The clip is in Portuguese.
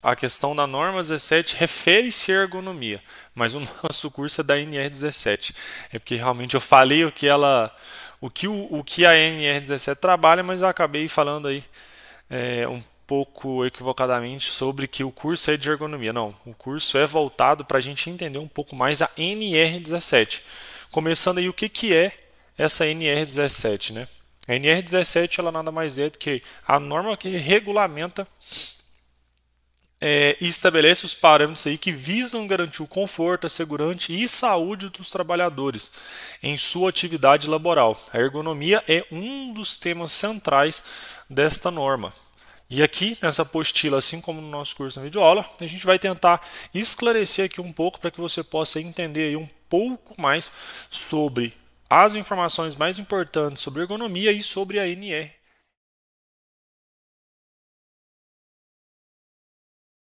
A questão da norma 17 refere-se à ergonomia, mas o nosso curso é da NR17. É porque realmente eu falei o que ela, o que, o, o que a NR17 trabalha, mas eu acabei falando aí é, um pouco equivocadamente sobre que o curso é de ergonomia. Não, o curso é voltado para a gente entender um pouco mais a NR17. Começando aí o que, que é essa NR17, né? A NR17 ela nada mais é do que a norma que regulamenta é, e estabelece os parâmetros aí que visam garantir o conforto, a segurança e saúde dos trabalhadores em sua atividade laboral. A ergonomia é um dos temas centrais desta norma. E aqui, nessa apostila, assim como no nosso curso na videoaula, a gente vai tentar esclarecer aqui um pouco para que você possa entender um pouco mais sobre as informações mais importantes sobre ergonomia e sobre a NE